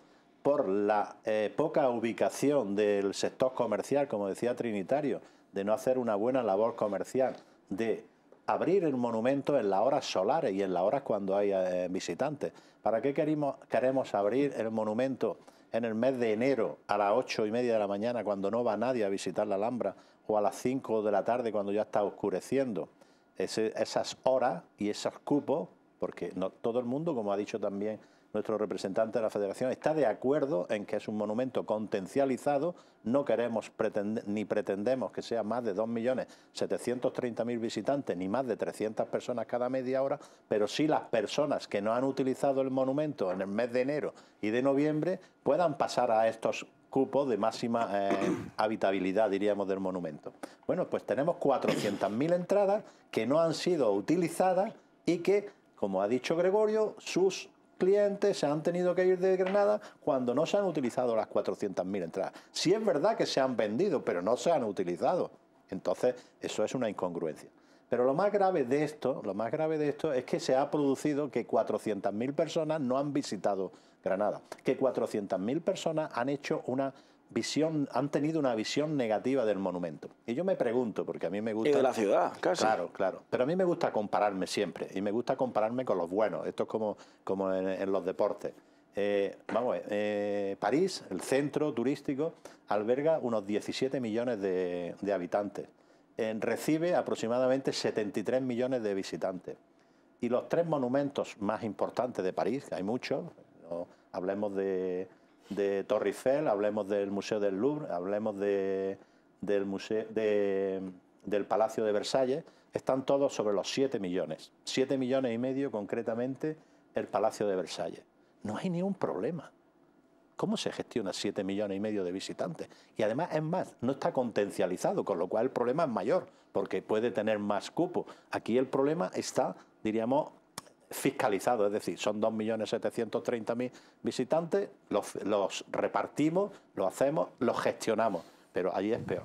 por la eh, poca ubicación del sector comercial, como decía Trinitario, de no hacer una buena labor comercial, de abrir el monumento en las horas solares y en las horas cuando hay eh, visitantes. ¿Para qué queremos, queremos abrir el monumento en el mes de enero a las ocho y media de la mañana cuando no va nadie a visitar la Alhambra o a las 5 de la tarde cuando ya está oscureciendo? esas horas y esos cupos, porque no todo el mundo, como ha dicho también nuestro representante de la Federación, está de acuerdo en que es un monumento contencializado, no queremos ni pretendemos que sea más de 2.730.000 visitantes, ni más de 300 personas cada media hora, pero sí las personas que no han utilizado el monumento en el mes de enero y de noviembre puedan pasar a estos cupos de máxima eh, habitabilidad, diríamos, del monumento. Bueno, pues tenemos 400.000 entradas que no han sido utilizadas y que, como ha dicho Gregorio, sus clientes se han tenido que ir de Granada cuando no se han utilizado las 400.000 entradas. Si es verdad que se han vendido, pero no se han utilizado. Entonces, eso es una incongruencia. Pero lo más grave de esto, lo más grave de esto es que se ha producido que 400.000 personas no han visitado Granada, que 400.000 personas han hecho una visión, han tenido una visión negativa del monumento. Y yo me pregunto, porque a mí me gusta... Y de la ciudad, casi. Claro, claro. Pero a mí me gusta compararme siempre, y me gusta compararme con los buenos. Esto es como, como en, los deportes. Eh, vamos, eh, París, el centro turístico, alberga unos 17 millones de, de habitantes. Eh, recibe aproximadamente 73 millones de visitantes. Y los tres monumentos más importantes de París, que hay muchos, no, hablemos de de Torre hablemos del Museo del Louvre, hablemos de, del, museo, del Palacio de Versalles, están todos sobre los 7 millones. 7 millones y medio concretamente el Palacio de Versalles. No hay ni un problema. ¿Cómo se gestiona 7 millones y medio de visitantes? Y además, es más, no está contencializado, con lo cual el problema es mayor, porque puede tener más cupo. Aquí el problema está, diríamos, Fiscalizado, es decir, son 2.730.000 visitantes, los, repartimos, los hacemos, los gestionamos, pero allí es peor.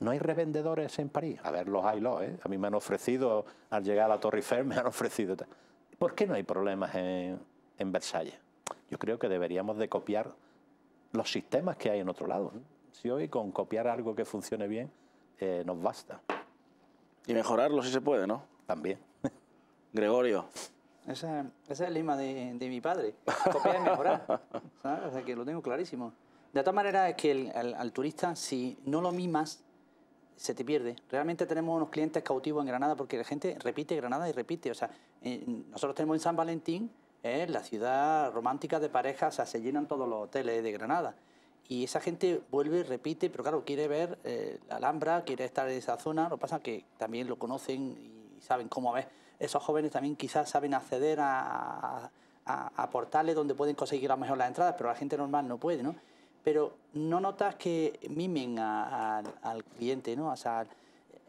No hay revendedores en París. A ver, los hay, los, ¿eh? A mí me han ofrecido, al llegar a la Torre Eiffel, [laughs] me han ofrecido. ¿Por qué no hay problemas en, Versalles? Yo creo que deberíamos de copiar los sistemas que hay en otro lado. Si hoy con copiar algo que funcione bien eh, nos basta. Y mejorarlo si se puede, ¿no? También. [laughs] Gregorio, ese es el lema de, de mi padre, copiar y mejorar, [laughs] O sea, que lo tengo clarísimo. De todas maneras, es que al turista, si no lo mimas, se te pierde. Realmente tenemos unos clientes cautivos en Granada porque la gente repite Granada y repite. O sea, eh, nosotros tenemos en San Valentín eh, la ciudad romántica de parejas, se llenan todos los hoteles de Granada. Y esa gente vuelve, repite, pero claro, quiere ver eh, la Alhambra, quiere estar en esa zona. Lo que pasa es que también lo conocen y saben cómo ver esos jóvenes también quizás saben acceder a, portales donde pueden conseguir a lo mejor las entradas, pero la gente normal no puede, ¿no? Pero no notas que mimen al cliente, ¿no? O sea,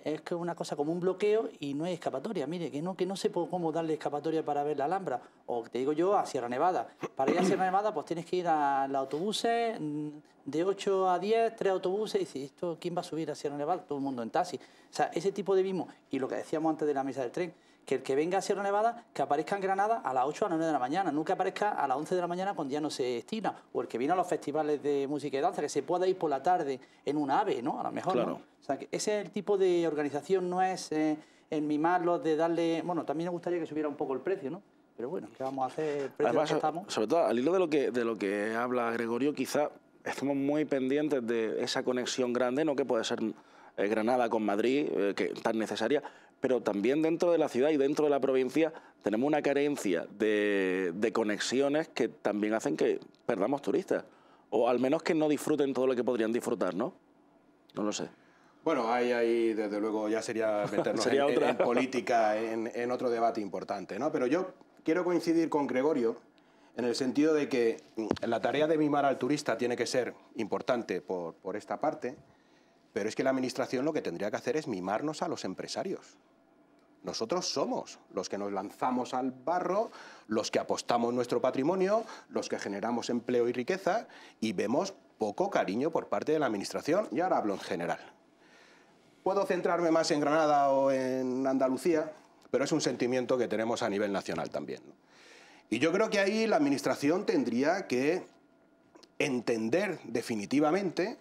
es que una cosa como un bloqueo y no hay escapatoria. Mire, que no, que no sé cómo darle escapatoria para ver la Alhambra. O te digo yo, a Sierra Nevada. Para ir a Sierra Nevada, pues tienes que ir a los autobuses, mm, de 8 a 10, tres autobuses, y dices, ¿esto quién va a subir a Sierra Nevada? Todo el mundo en taxi. O sea, ese tipo de vimos. Y lo que decíamos antes de la mesa del tren, que el que venga a Sierra Nevada, que aparezca en Granada a las 8 o a las 9 de la mañana, nunca aparezca a las 11 de la mañana cuando ya no se destina o el que viene a los festivales de música y danza, que se pueda ir por la tarde en un ave, ¿no? A lo mejor, ¿no? O sea, que ese el tipo de organización, no es en eh, en mimarlo de darle... Bueno, también me gustaría que subiera un poco el precio, ¿no? Pero bueno, ¿qué vamos a hacer? estamos? sobre todo, al hilo de lo que, de lo que habla Gregorio, quizá estamos muy pendientes de esa conexión grande, ¿no? Que puede ser eh, Granada con Madrid, que eh, que tan necesaria, pero también dentro de la ciudad y dentro de la provincia tenemos una carencia de, conexiones que también hacen que perdamos turistas, o al menos que no disfruten todo lo que podrían disfrutar, ¿no? No lo sé. Bueno, ahí, desde luego ya sería [laughs] meternos en, política, en, otro debate importante, ¿no? Pero yo quiero coincidir con Gregorio en el sentido de que la tarea de mimar al turista tiene que ser importante por esta parte, pero es que la Administración lo que tendría que hacer es mimarnos a los empresarios. Nosotros somos los que nos lanzamos al barro, los que apostamos nuestro patrimonio, los que generamos empleo y riqueza y vemos poco cariño por parte de la Administración, y ahora hablo en general. Puedo centrarme más en Granada o en Andalucía, pero es un sentimiento que tenemos a nivel nacional también. Y yo creo que ahí la Administración tendría que entender definitivamente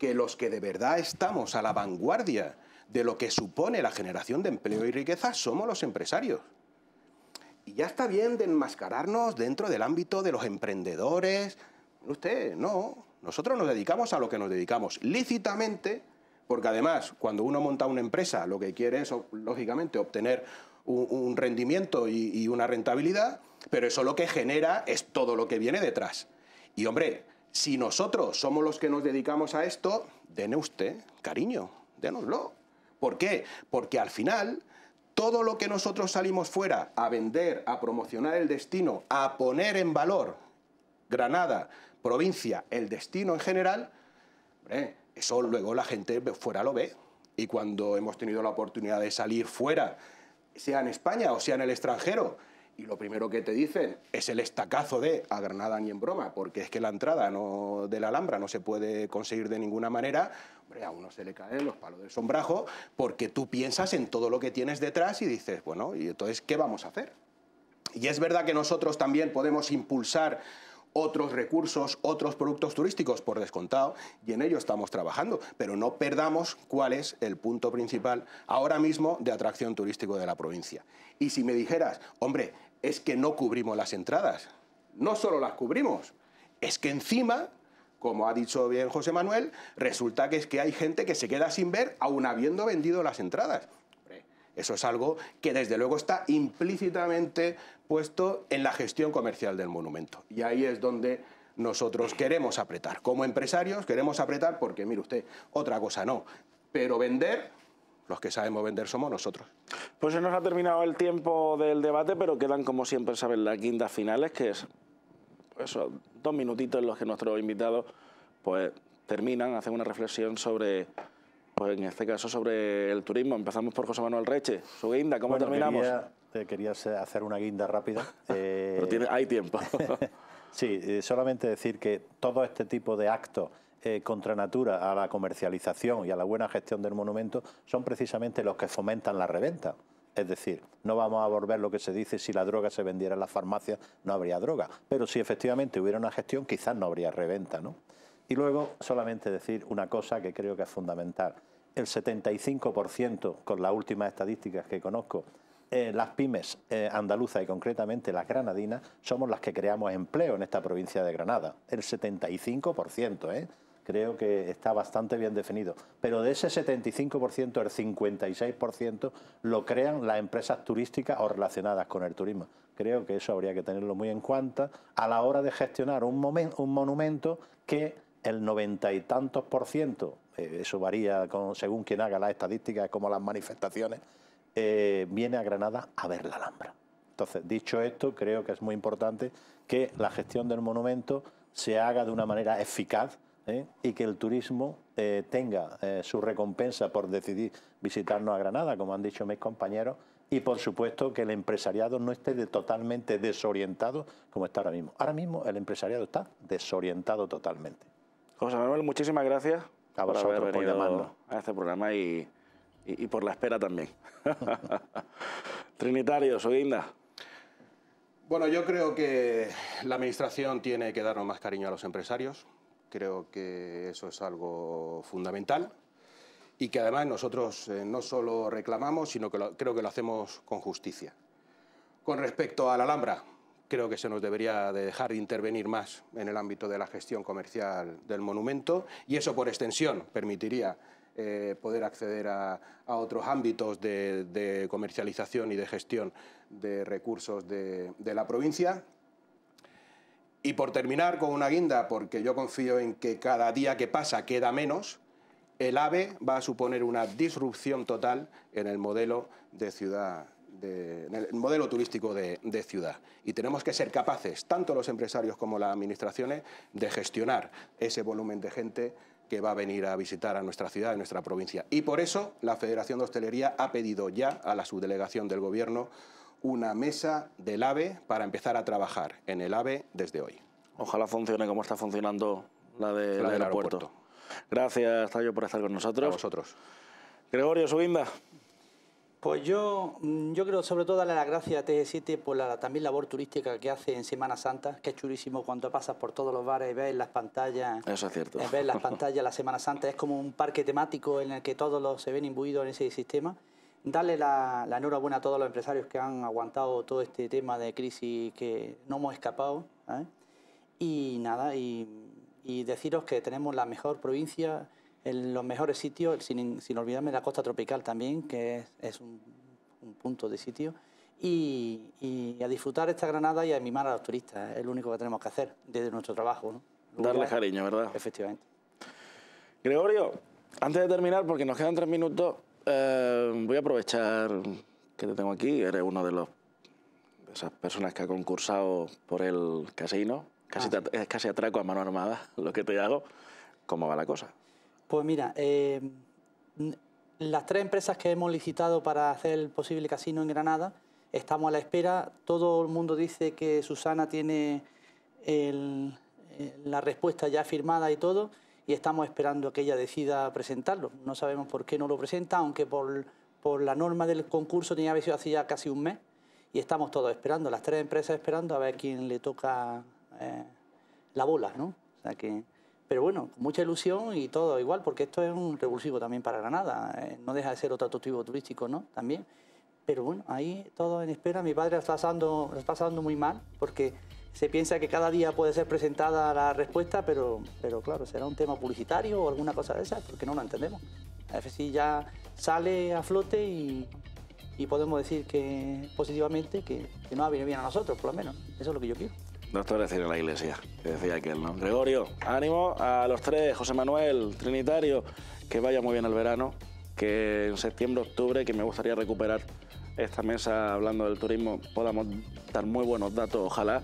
que los que de verdad estamos a la vanguardia de lo que supone la generación de empleo y riqueza somos los empresarios. Y ya está bien de enmascararnos dentro del ámbito de los emprendedores. Usted, no. Nosotros nos dedicamos a lo que nos dedicamos lícitamente, porque además, cuando uno monta una empresa, lo que quiere es, lógicamente, obtener un, rendimiento y una rentabilidad, pero eso lo que genera es todo lo que viene detrás. Y hombre, si nosotros somos los que nos dedicamos a esto, dene usted cariño, dénoslo. ¿Por qué? Porque al final, todo lo que nosotros salimos fuera a vender, a promocionar el destino, a poner en valor Granada, provincia, el destino en general, eso luego la gente fuera lo ve. Y cuando hemos tenido la oportunidad de salir fuera, sea en España o sea en el extranjero, y lo primero que te dicen es el estacazo de a Granada ni en broma, porque es que la entrada de la Alhambra no se puede conseguir de ninguna manera, hombre, a uno se le caen los palos del sombrajo, porque tú piensas en todo lo que tienes detrás y dices, bueno, ¿y entonces qué vamos a hacer? Y es verdad que nosotros también podemos impulsar otros recursos, otros productos turísticos por descontado y en ello estamos trabajando, pero no perdamos cuál es el punto principal ahora mismo de atracción turístico de la provincia. Y si me dijeras, hombre, es que no cubrimos las entradas, no solo las cubrimos, es que encima como ha dicho bien José Manuel, resulta que es que hay gente que se queda sin ver aún habiendo vendido las entradas. Eso es algo que desde luego está implícitamente puesto en la gestión comercial del monumento. Y ahí es donde nosotros queremos apretar. Como empresarios queremos apretar porque, mire usted, otra cosa no. Pero vender los que sabemos vender somos nosotros. Pues se nos ha terminado el tiempo del debate, pero quedan, como siempre saben, las quintas finales, que es pues dos minutitos en los que nuestros invitados pues, terminan, hacen una reflexión sobre pues en este caso sobre el turismo. Empezamos por José Manuel Reche. Su guinda, ¿cómo terminamos? Quería, eh, hacer una guinda rápida. [laughs] Eh, pero tiene, hay tiempo. [laughs] sí, eh, solamente decir que todo este tipo de actos contra natura a la comercialización y a la buena gestión del monumento son precisamente los que fomentan la reventa. Es decir, no vamos a volver lo que se dice, si la droga se vendiera en las farmacias no habría droga, pero si efectivamente hubiera una gestión quizás no habría reventa. ¿no? Y luego solamente decir una cosa que creo que es fundamental el 75% con las últimas estadísticas que conozco eh, las pymes eh, andaluzas y concretamente las granadinas somos las que creamos empleo en esta provincia de Granada. El 75%, ¿eh? creo que está bastante bien definido. Pero de ese 75%, el 56% lo crean las empresas turísticas o relacionadas con el turismo. Creo que eso habría que tenerlo muy en cuenta a la hora de gestionar un, un monumento que el noventa y tantos por ciento eh, eso varía según quien haga las estadísticas, como las manifestaciones, eh, viene a Granada a ver la Alhambra. Entonces, dicho esto, creo que es muy importante que la gestión del monumento se haga de una manera eficaz ¿eh? y que el turismo tenga su recompensa por decidir visitarnos a Granada, como han dicho mis compañeros, y por supuesto que el empresariado no esté totalmente desorientado como está ahora mismo. Ahora mismo el empresariado está desorientado totalmente. José Manuel, muchísimas gracias a por vosotros haber por A este programa y, y, por la espera también. [laughs] trinitario Oguinda. Bueno, yo creo que la administración tiene que darnos más cariño a los empresarios. Creo que eso es algo fundamental y que además nosotros eh, no solo reclamamos, sino que creo que lo hacemos con justicia. Con respecto a la Alhambra, creo que se nos debería dejar de intervenir más en el ámbito de la gestión comercial del monumento y eso por extensión permitiría eh, poder acceder a, otros ámbitos de, comercialización y de gestión de recursos de, de la provincia. Y por terminar con una guinda, porque yo confío en que cada día que pasa queda menos, el AVE va a suponer una disrupción total en el modelo de ciudad en el modelo turístico de, ciudad. Y tenemos que ser capaces, tanto los empresarios como las administraciones, de gestionar ese volumen de gente que va a venir a visitar a nuestra ciudad, a nuestra provincia. Y por eso la Federación de Hostelería ha pedido ya a la subdelegación del Gobierno una mesa del AVE para empezar a trabajar en el AVE desde hoy. Ojalá funcione como está funcionando la, del aeropuerto. Gracias, Tayo, por estar con nosotros. A vosotros. Gregorio Subinda. Pues yo, mm, yo creo sobre todo darle las gracias a TG7 por la, también labor turística que hace en Semana Santa, que es churísimo cuando pasas por todos los bares y ves las pantallas. Eso es cierto. Ves las pantallas la Semana Santa, es como un parque temático en el que todos los se ven imbuidos en ese sistema. Darle la, enhorabuena a todos los empresarios que han aguantado todo este tema de crisis que no hemos escapado. ¿eh? Y nada, y deciros que tenemos la mejor provincia en los mejores sitios, sin, sin olvidarme la costa tropical también, que es, un, punto de sitio, y, a disfrutar esta Granada y a mimar a los turistas, es lo único que tenemos que hacer desde nuestro trabajo. Darle cariño, ¿verdad? Efectivamente. Gregorio, antes de terminar, porque nos quedan tres minutos, eh, voy a aprovechar que te tengo aquí, eres uno de los esas personas que ha concursado por el casino, casi, ah. casi atraco a mano armada, [laughs] lo que te hago, ¿cómo va la cosa? Pues mira, em, las tres empresas que hemos licitado para hacer el posible casino en Granada, estamos a la espera. Todo el mundo dice que Susana tiene la respuesta ya firmada y todo, y estamos esperando a que ella decida presentarlo. No sabemos por qué no lo presenta, aunque por, la norma del concurso tenía que haber sido hace ya casi un mes, y estamos todos esperando, las tres empresas esperando a ver quién le toca eh, la bola, ¿no? O sea que... Pero bueno, mucha ilusión y todo igual, porque esto es un revulsivo también para Granada, eh, no deja de ser otro atractivo turístico, ¿no? También. Pero bueno, ahí todo en espera. Mi padre lo está pasando, está pasando muy mal, porque se piensa que cada día puede ser presentada la respuesta, pero, pero claro, será un tema publicitario o alguna cosa de esa, porque no lo entendemos. A ver si ya sale a flote y, y podemos decir que positivamente que, que ha venido bien a nosotros, por lo menos. Eso es lo que yo quiero decir, en la iglesia, decía aquel, ¿no? Gregorio, ánimo a los tres, José Manuel, Trinitario, que vaya muy bien el verano, que en septiembre, octubre, que me gustaría recuperar esta mesa hablando del turismo, podamos dar muy buenos datos, ojalá,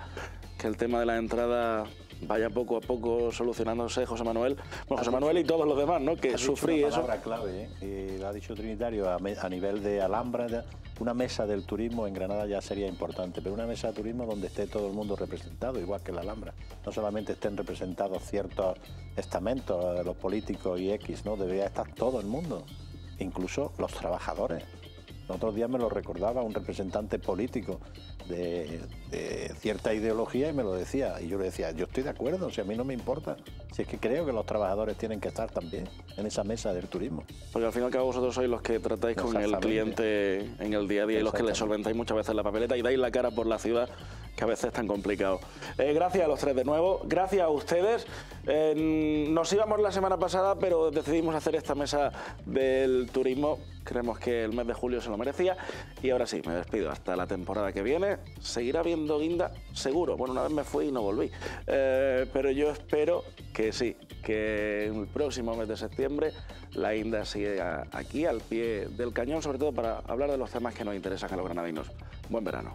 que el tema de la entrada vaya poco a poco solucionándose José Manuel, bueno, José Manuel y todos los demás, ¿no? Que sufrí una palabra clave, ¿eh? lo ha dicho Trinitario, a, nivel de Alhambra, una mesa del turismo en Granada ya sería importante, pero una mesa de turismo donde esté todo el mundo representado, igual que la Alhambra. No solamente estén representados ciertos estamentos, eh, los políticos y X, ¿no? Debería estar todo el mundo, incluso los trabajadores. Los otros días me lo recordaba un representante político de, cierta ideología y me lo decía. Y yo le decía, yo estoy de acuerdo, si a mí no me importa. Si es que creo que los trabajadores tienen que estar también en esa mesa del turismo. Porque al fin y al cabo vosotros sois los que tratáis con el cliente en el día a día y los que le solventáis muchas veces la papeleta y dais la cara por la ciudad que a veces es tan complicado. Eh, gracias a los tres de nuevo, gracias a ustedes. Eh, nos íbamos la semana pasada, pero decidimos hacer esta mesa del turismo. Creemos que el mes de julio se lo merecía. Y ahora sí, me despido. Hasta la temporada que viene. Seguirá viendo guinda, seguro. Bueno, una vez me fui y no volví. Eh, pero yo espero que sí, que el próximo mes de septiembre la guinda siga aquí al pie del cañón, sobre todo para hablar de los temas que nos interesan a los granadinos. Buen verano.